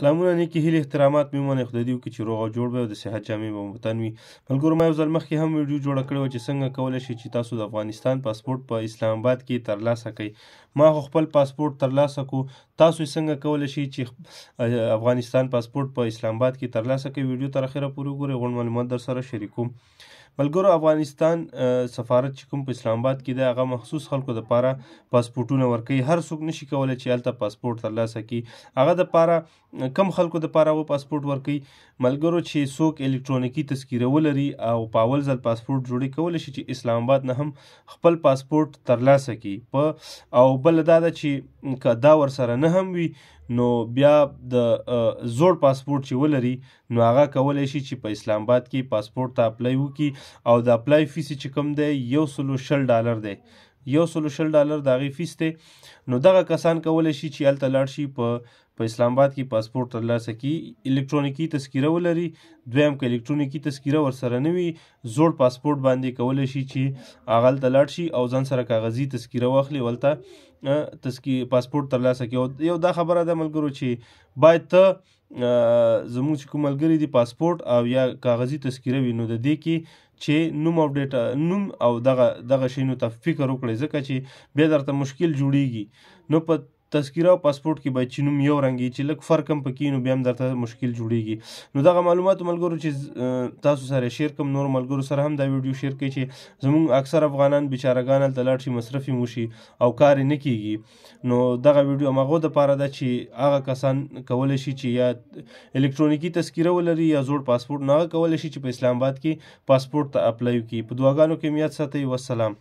سلامونه نیکی هیلې احترامات میمنه خدای وکړي چې روغ او جوړ به د صحت جامې به متن وي ملګرو ما یو ځل مخکې هم ویډیو جوړه کړې وه چې څنګه کولی شئ چې تاسو د افغانستان پاسپورت په پا اسلام آباد کې ترلاسه کړئ ما خو خپل پاسپورت ترلاسه کړو تاسو څنګه کولی شئ چې افغانستان پاسپورت په پا اسلام آباد کې ترلاسه کړئ ویډیو تر اخره پورې وګورئ غوړ معلومات در سره شریکوم ملګرو افغانستان سفارت چې کوم په اسلام آباد کې دی هغه مخصوص خلکو لپاره پاسپورتونه ورکوي هر څوک نشي کولای چې هلته پاسپورت ترلاسه کړي هغه دپاره کم خلکو دپاره و پاسپورت ورکوي ملګرو چې څوک الکترونیکي تذکیره ولري او په اول ځل پاسپورت جوړې کولی شي چې اسلام آباد نه هم خپل پاسپورت ترلاسه کړي په او بل دا ده چې که دا ورسره نه هم وي نو بیا د زوړ پاسپورت چې ولري نو هغه کولی شي چې په اسلام آباد کې پاسپورت ته اپلای وکړي او د اپلای فیس چې کوم دی یو سلو شل ډالر دی یو سلو شل ډالر د هغې فیس دی نو دغه کسان کولی شي چې هلته لاړ شي په په اسلام آباد کې پاسپورت ترلاسه کی الکترونیکی تذکیره ولري دویم که الکترونیکی تذکیره ورسره نه وي زوړ پاسپورت باندې کولی شي چې هغه هلته لاړ شي او ځان سره کاغذي تذکیره واخلي ولته تذکی پاسپورت ترلاسه کړي یو دا خبره ده ملګرو چې باید ته زموږ چې کوم ملګري دي پاسپورت او یا کاغذي تذکیره وي نو د دې کې چې نوم او ډیټا نوم او دغه دغه شینو ته فکر وکړئ ځکه چې بیا درته مشکل جوړیږي نو په تذکیره او پاسپورت کې باید چې نوم یو رنګي چې لږ فرق هم پکې نو بیا هم درته مشکل جوړیږي نو دغه معلومات ملګرو چې تاسو سره شیر کوم نور ملګرو سره هم دا ویډیو شیر کړئ چې زموږ اکثر افغانان بیچارهګان هلته لاړ شي مصرف یې وشي او کار یې نه کیږي نو دغه ویډیو هماغو دپاره ده چې هغه کسان کولی شي چې یا الکترونیکي تذکیره ولري یا زوړ پاسپورت نو هغه کولی شي چې په اسلام آباد کې پاسپورت ته اپلای وکړي په دعاګانو کې میاد ساتئ وسلام